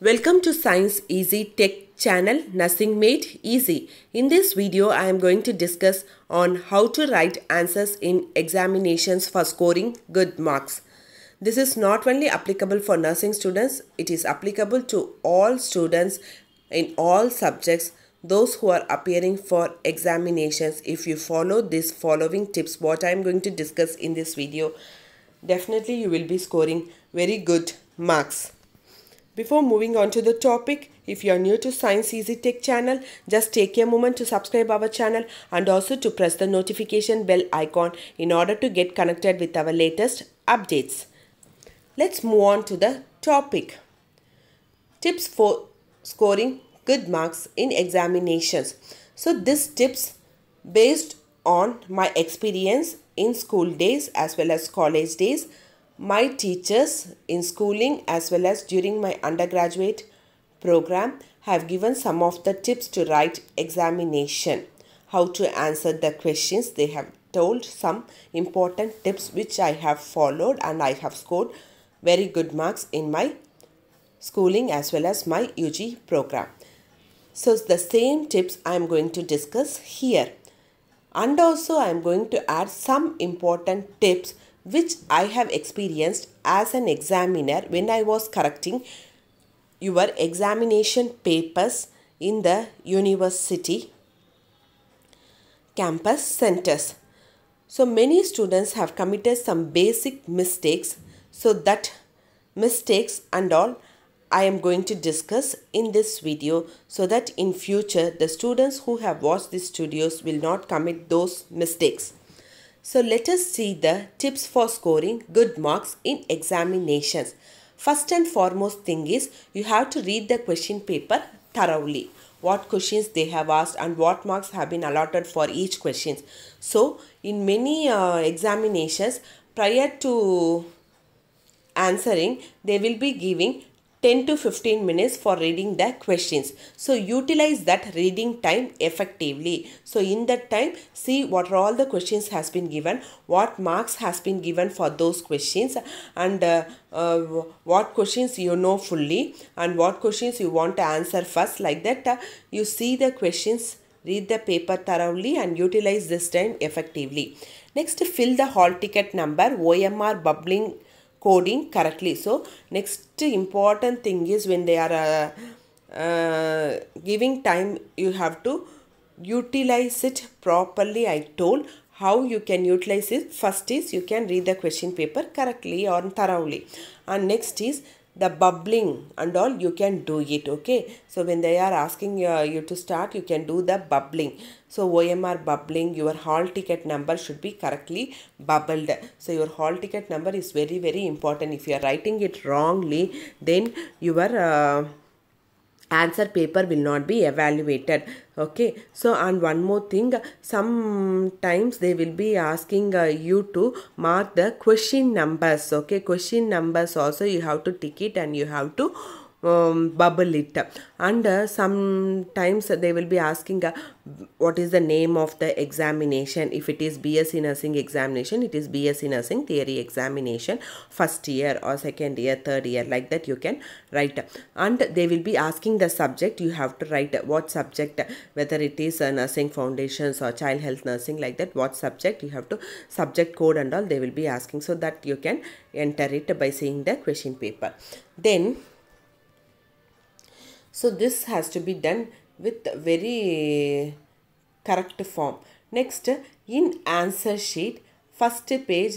Welcome to Science Easy Tech channel Nothing Made Easy. In this video I am going to discuss on how to write answers in examinations for scoring good marks. This is not only applicable for nursing students, it is applicable to all students in all subjects those who are appearing for examinations if you follow these following tips what I am going to discuss in this video definitely you will be scoring very good marks. Before moving on to the topic, if you are new to Science Easy Tech channel, just take a moment to subscribe our channel and also to press the notification bell icon in order to get connected with our latest updates. Let's move on to the topic. Tips for scoring good marks in examinations. So this tips based on my experience in school days as well as college days my teachers in schooling as well as during my undergraduate program have given some of the tips to write examination, how to answer the questions. They have told some important tips which I have followed and I have scored very good marks in my schooling as well as my UG program. So the same tips I am going to discuss here. And also I am going to add some important tips which I have experienced as an examiner when I was correcting your examination papers in the university campus centers. So many students have committed some basic mistakes so that mistakes and all I am going to discuss in this video so that in future the students who have watched these studios will not commit those mistakes. So let us see the tips for scoring good marks in examinations. First and foremost thing is you have to read the question paper thoroughly. What questions they have asked and what marks have been allotted for each questions. So in many uh, examinations prior to answering they will be giving 10 to 15 minutes for reading the questions. So utilize that reading time effectively. So in that time, see what are all the questions has been given, what marks has been given for those questions and uh, uh, what questions you know fully and what questions you want to answer first like that. Uh, you see the questions, read the paper thoroughly and utilize this time effectively. Next, fill the hall ticket number OMR bubbling coding correctly so next important thing is when they are uh, uh, giving time you have to utilize it properly i told how you can utilize it first is you can read the question paper correctly or thoroughly and next is the bubbling and all you can do it okay so when they are asking uh, you to start you can do the bubbling so omr bubbling your hall ticket number should be correctly bubbled so your hall ticket number is very very important if you are writing it wrongly then your uh, answer paper will not be evaluated okay so and one more thing sometimes they will be asking uh, you to mark the question numbers okay question numbers also you have to tick it and you have to um, bubble it and uh, sometimes they will be asking uh, what is the name of the examination if it is B.Sc nursing examination it is B.Sc nursing theory examination first year or second year third year like that you can write and they will be asking the subject you have to write what subject whether it is uh, nursing foundations or child health nursing like that what subject you have to subject code and all they will be asking so that you can enter it by seeing the question paper then so this has to be done with very correct form. Next, in answer sheet, first page,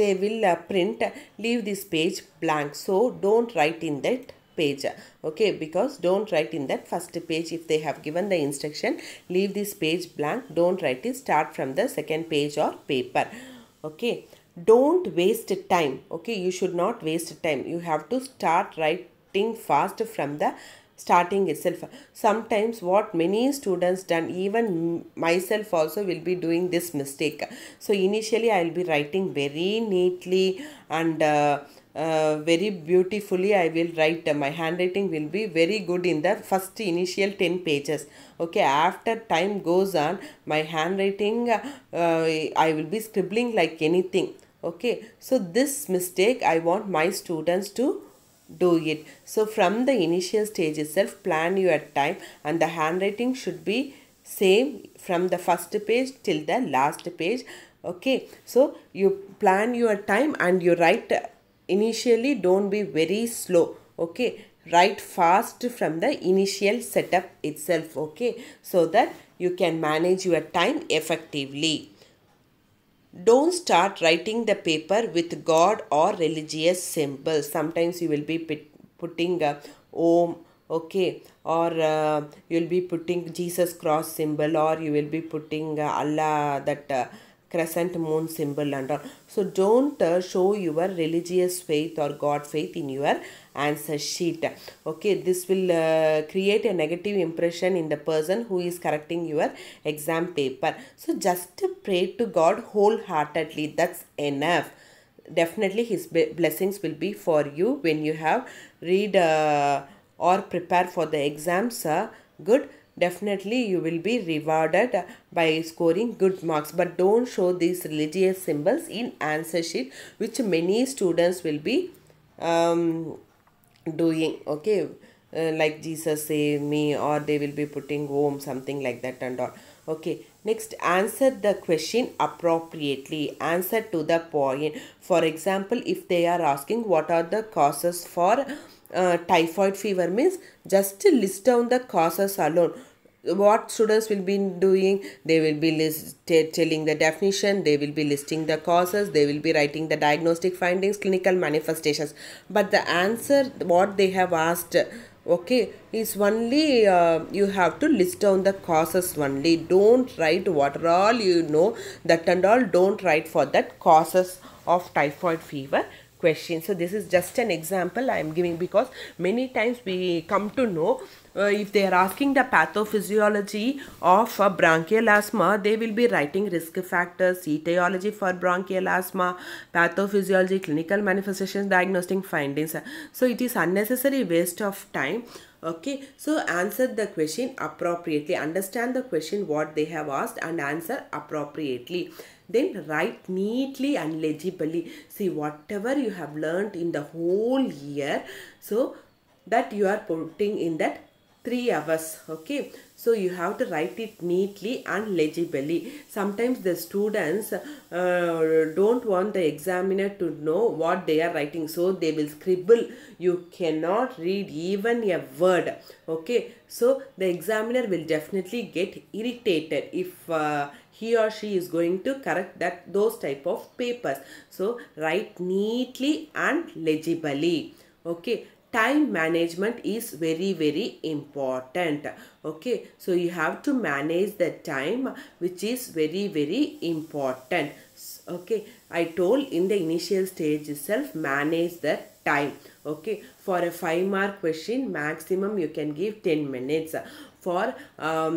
they will uh, print, leave this page blank. So don't write in that page okay because don't write in that first page if they have given the instruction leave this page blank don't write it start from the second page or paper okay don't waste time okay you should not waste time you have to start writing fast from the starting itself sometimes what many students done even myself also will be doing this mistake so initially i will be writing very neatly and uh, uh, very beautifully I will write uh, my handwriting will be very good in the first initial 10 pages okay after time goes on my handwriting uh, I will be scribbling like anything okay so this mistake I want my students to do it. So from the initial stage itself, plan your time and the handwriting should be same from the first page till the last page. Okay, so you plan your time and you write initially don't be very slow. Okay, write fast from the initial setup itself. Okay, so that you can manage your time effectively don't start writing the paper with god or religious symbols sometimes you will be putting a om okay or uh, you'll be putting jesus cross symbol or you will be putting uh, allah that uh, crescent moon symbol and all so don't uh, show your religious faith or god faith in your answer sheet okay this will uh, create a negative impression in the person who is correcting your exam paper so just pray to god wholeheartedly that's enough definitely his blessings will be for you when you have read uh, or prepare for the exams sir. good definitely you will be rewarded by scoring good marks but don't show these religious symbols in answer sheet which many students will be um, doing okay uh, like jesus save me or they will be putting home something like that and all okay next answer the question appropriately answer to the point for example if they are asking what are the causes for uh, typhoid fever means just list down the causes alone what students will be doing they will be list, telling the definition they will be listing the causes they will be writing the diagnostic findings clinical manifestations but the answer what they have asked okay is only uh, you have to list down the causes only don't write what all you know that and all don't write for that causes of typhoid fever question so this is just an example i am giving because many times we come to know uh, if they are asking the pathophysiology of uh, bronchial asthma, they will be writing risk factors, etiology for bronchial asthma, pathophysiology, clinical manifestations, diagnostic findings. So it is unnecessary waste of time okay so answer the question appropriately understand the question what they have asked and answer appropriately then write neatly and legibly see whatever you have learned in the whole year so that you are putting in that 3 hours okay so you have to write it neatly and legibly sometimes the students uh, don't want the examiner to know what they are writing so they will scribble you cannot read even a word okay so the examiner will definitely get irritated if uh, he or she is going to correct that those type of papers so write neatly and legibly okay time management is very very important okay so you have to manage the time which is very very important okay i told in the initial stage itself manage the time okay for a 5 mark question maximum you can give 10 minutes for um,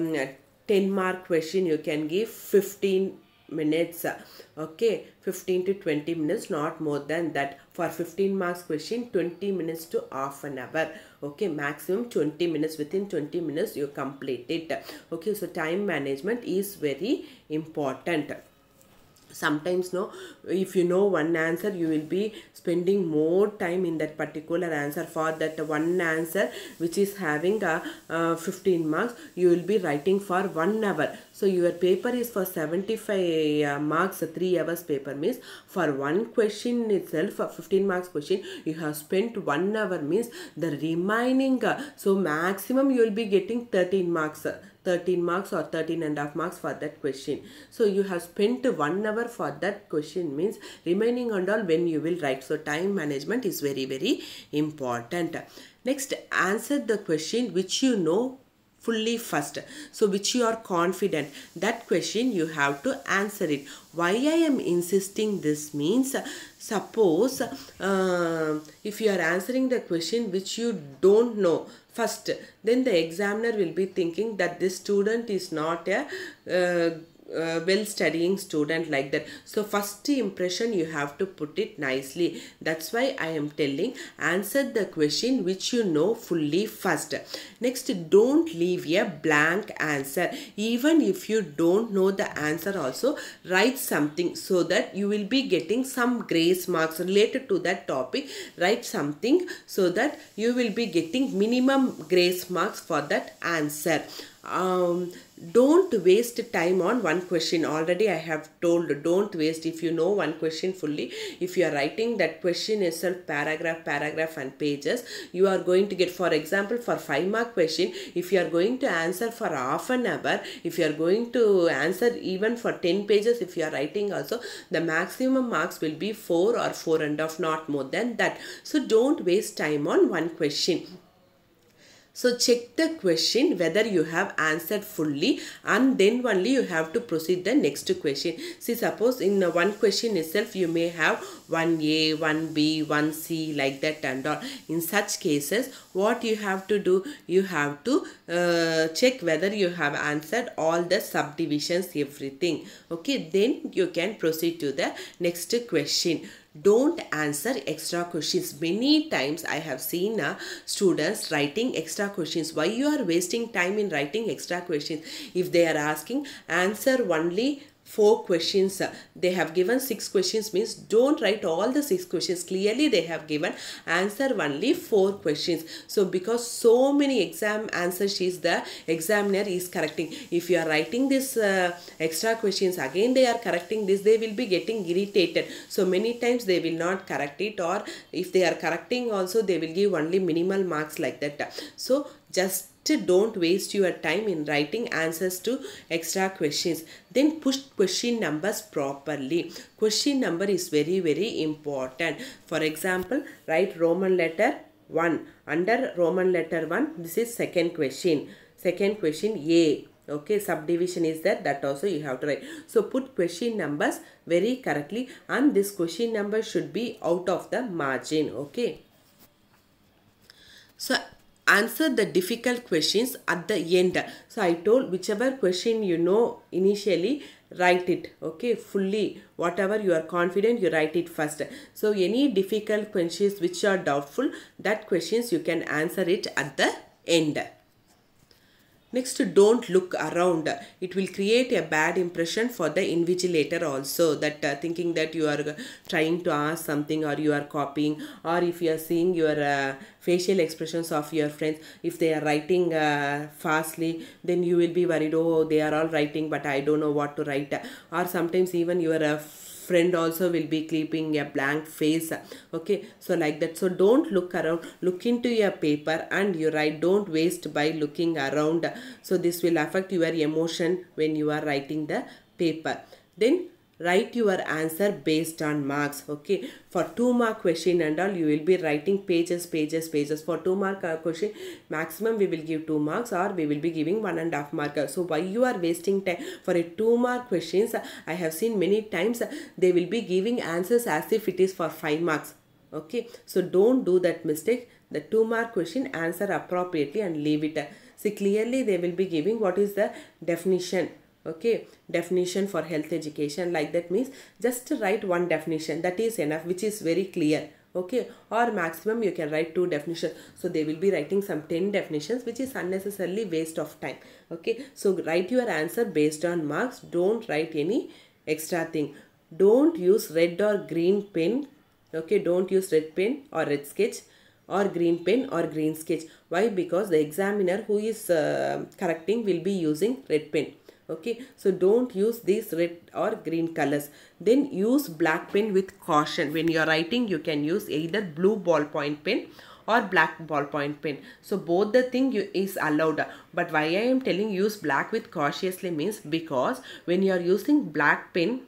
10 mark question you can give 15 minutes uh, okay 15 to 20 minutes not more than that for 15 marks question 20 minutes to half an hour okay maximum 20 minutes within 20 minutes you complete it okay so time management is very important sometimes no if you know one answer you will be spending more time in that particular answer for that one answer which is having a uh, uh, 15 marks you will be writing for one hour so your paper is for 75 uh, marks, 3 hours paper means for one question itself, for 15 marks question, you have spent 1 hour means the remaining, uh, so maximum you will be getting 13 marks. Uh, 13 marks or 13 and a half marks for that question. So you have spent one hour for that question means remaining and all when you will write. So time management is very very important. Next answer the question which you know fully first so which you are confident that question you have to answer it why i am insisting this means suppose uh, if you are answering the question which you don't know first then the examiner will be thinking that this student is not a uh, uh, well studying student like that so first impression you have to put it nicely that's why i am telling answer the question which you know fully first next don't leave a blank answer even if you don't know the answer also write something so that you will be getting some grace marks related to that topic write something so that you will be getting minimum grace marks for that answer um, don't waste time on one question already i have told don't waste if you know one question fully if you are writing that question itself paragraph paragraph and pages you are going to get for example for five mark question if you are going to answer for half an hour if you are going to answer even for 10 pages if you are writing also the maximum marks will be four or four and of, not more than that so don't waste time on one question so check the question whether you have answered fully and then only you have to proceed the next question. See suppose in one question itself you may have 1A, 1B, 1C like that and all. In such cases what you have to do you have to uh, check whether you have answered all the subdivisions everything. Okay then you can proceed to the next question don't answer extra questions many times i have seen uh, students writing extra questions why you are wasting time in writing extra questions if they are asking answer only four questions they have given six questions means don't write all the six questions clearly they have given answer only four questions so because so many exam answers, she's the examiner is correcting if you are writing this uh, extra questions again they are correcting this they will be getting irritated so many times they will not correct it or if they are correcting also they will give only minimal marks like that so just don't waste your time in writing answers to extra questions. Then push question numbers properly. Question number is very very important. For example, write Roman letter 1. Under Roman letter 1, this is second question. Second question A okay subdivision is there that also you have to write so put question numbers very correctly and this question number should be out of the margin okay so answer the difficult questions at the end. So I told whichever question you know initially, write it okay fully whatever you are confident you write it first so any difficult questions which are doubtful that questions you can answer it at the end Next, don't look around. It will create a bad impression for the invigilator also that uh, thinking that you are trying to ask something or you are copying or if you are seeing your uh, facial expressions of your friends, if they are writing uh, fastly, then you will be worried, oh, they are all writing but I don't know what to write. Or sometimes even your uh, friend also will be keeping a blank face okay so like that so don't look around look into your paper and you write don't waste by looking around so this will affect your emotion when you are writing the paper then write your answer based on marks okay for two mark question and all you will be writing pages pages pages for two mark uh, question maximum we will give two marks or we will be giving one and a half mark so why you are wasting time for a two mark questions i have seen many times they will be giving answers as if it is for five marks okay so don't do that mistake the two mark question answer appropriately and leave it see clearly they will be giving what is the definition okay definition for health education like that means just write one definition that is enough which is very clear okay or maximum you can write two definitions so they will be writing some 10 definitions which is unnecessarily waste of time okay so write your answer based on marks don't write any extra thing don't use red or green pen okay don't use red pen or red sketch or green pen or green sketch why because the examiner who is uh, correcting will be using red pen okay so don't use these red or green colors then use black pen with caution when you're writing you can use either blue ballpoint pen or black ballpoint pen. So both the thing you, is allowed. But why I am telling use black with cautiously means because when you are using black pen,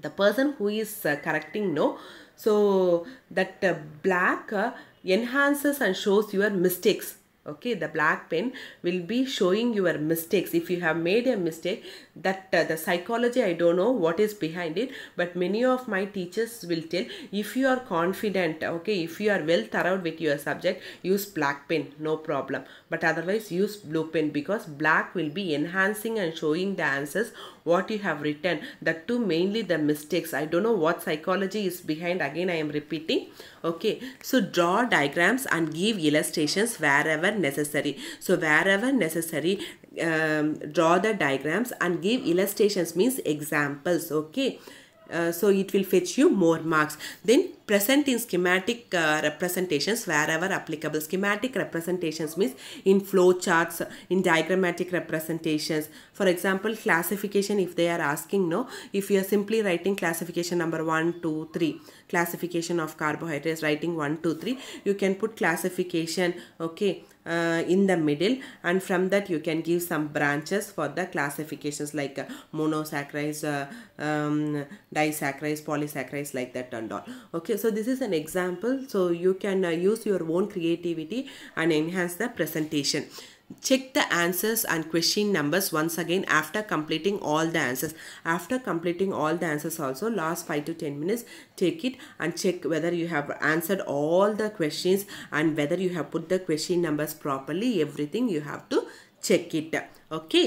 the person who is uh, correcting no, so that uh, black uh, enhances and shows your mistakes okay the black pen will be showing your mistakes if you have made a mistake that uh, the psychology i don't know what is behind it but many of my teachers will tell if you are confident okay if you are well thorough with your subject use black pen no problem but otherwise use blue pen because black will be enhancing and showing the answers what you have written that too mainly the mistakes i don't know what psychology is behind again i am repeating okay so draw diagrams and give illustrations wherever necessary so wherever necessary um, draw the diagrams and give illustrations means examples okay uh, so it will fetch you more marks then present in schematic uh, representations wherever applicable. Schematic representations means in flow charts, in diagrammatic representations. For example, classification if they are asking no, if you are simply writing classification number 1, 2, 3, classification of carbohydrates, writing 1, 2, 3, you can put classification, okay, uh, in the middle and from that you can give some branches for the classifications like uh, monosaccharides, uh, um, disaccharides, polysaccharides like that and all. Okay, so this is an example so you can uh, use your own creativity and enhance the presentation check the answers and question numbers once again after completing all the answers after completing all the answers also last 5 to 10 minutes take it and check whether you have answered all the questions and whether you have put the question numbers properly everything you have to check it okay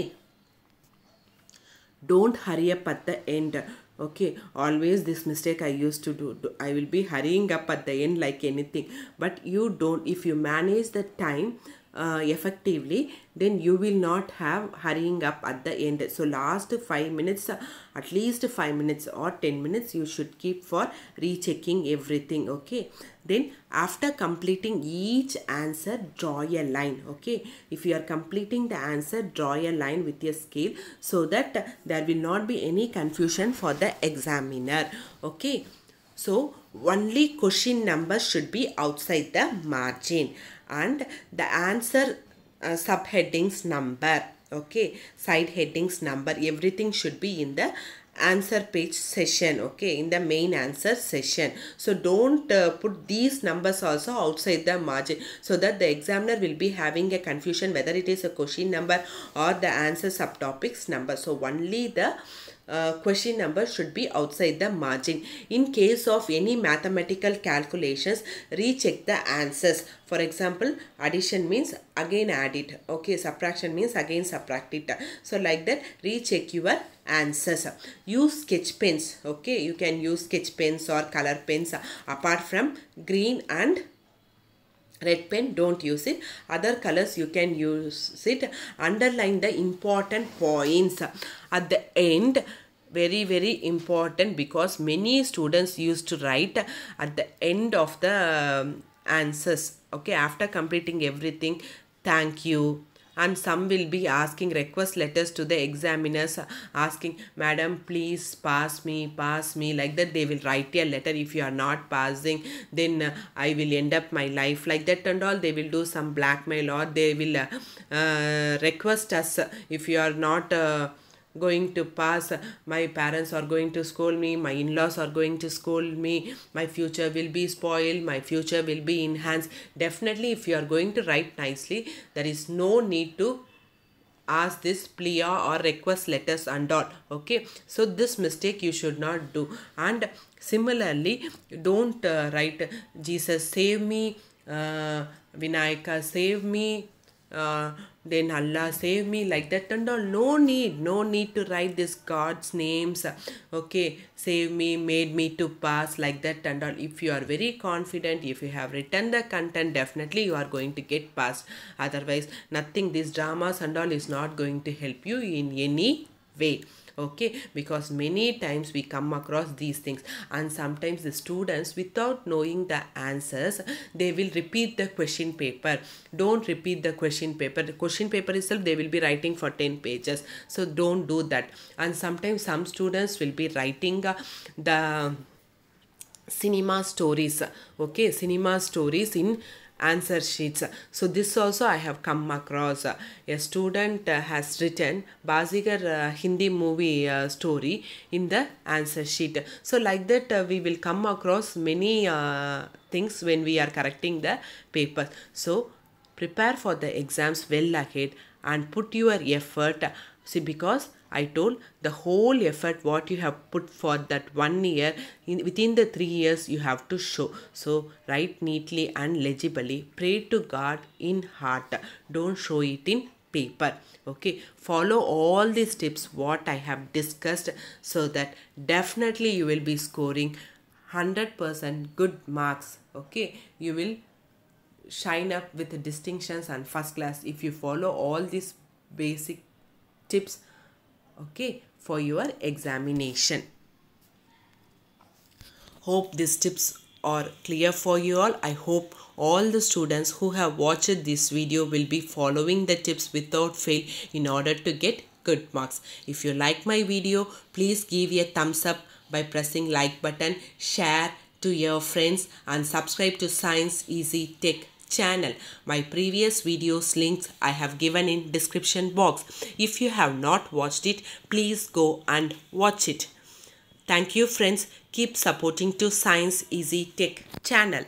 don't hurry up at the end okay always this mistake i used to do, i will be hurrying up at the end like anything but you don't if you manage the time uh, effectively then you will not have hurrying up at the end so last five minutes at least five minutes or 10 minutes you should keep for rechecking everything okay then after completing each answer draw a line okay if you are completing the answer draw a line with your scale so that there will not be any confusion for the examiner okay so only question number should be outside the margin and the answer uh, subheadings number okay side headings number everything should be in the answer page session okay in the main answer session so don't uh, put these numbers also outside the margin so that the examiner will be having a confusion whether it is a question number or the answer subtopics number so only the uh, question number should be outside the margin. In case of any mathematical calculations, recheck the answers. For example, addition means again add it. Okay, subtraction means again subtract it. So like that, recheck your answers. Use sketch pens. Okay, you can use sketch pens or color pens apart from green and red pen don't use it other colors you can use it underline the important points at the end very very important because many students used to write at the end of the um, answers okay after completing everything thank you and some will be asking request letters to the examiners asking madam please pass me pass me like that they will write a letter if you are not passing then uh, i will end up my life like that and all they will do some blackmail or they will uh, uh, request us if you are not uh, going to pass my parents are going to scold me my in-laws are going to scold me my future will be spoiled my future will be enhanced definitely if you are going to write nicely there is no need to ask this plea or request letters and all okay so this mistake you should not do and similarly don't uh, write jesus save me uh, vinayaka save me uh, then Allah save me like that and all. No need, no need to write this God's names. Okay, save me, made me to pass like that and all. If you are very confident, if you have written the content, definitely you are going to get passed. Otherwise, nothing, these dramas and all is not going to help you in any way okay because many times we come across these things and sometimes the students without knowing the answers they will repeat the question paper don't repeat the question paper the question paper itself they will be writing for 10 pages so don't do that and sometimes some students will be writing uh, the cinema stories okay cinema stories in answer sheets. So this also I have come across. A student has written Bazigar uh, Hindi movie uh, story in the answer sheet. So like that uh, we will come across many things when we are correcting the paper. So prepare for the exams well ahead and put your effort see because I told the whole effort what you have put for that one year in, within the three years you have to show. So write neatly and legibly. Pray to God in heart. Don't show it in paper okay follow all these tips what i have discussed so that definitely you will be scoring 100% good marks okay you will shine up with distinctions and first class if you follow all these basic tips okay for your examination hope these tips are clear for you all i hope all the students who have watched this video will be following the tips without fail in order to get good marks if you like my video please give a thumbs up by pressing like button share to your friends and subscribe to science easy tech channel. My previous videos links I have given in description box. If you have not watched it, please go and watch it. Thank you friends. Keep supporting to Science Easy Tech channel.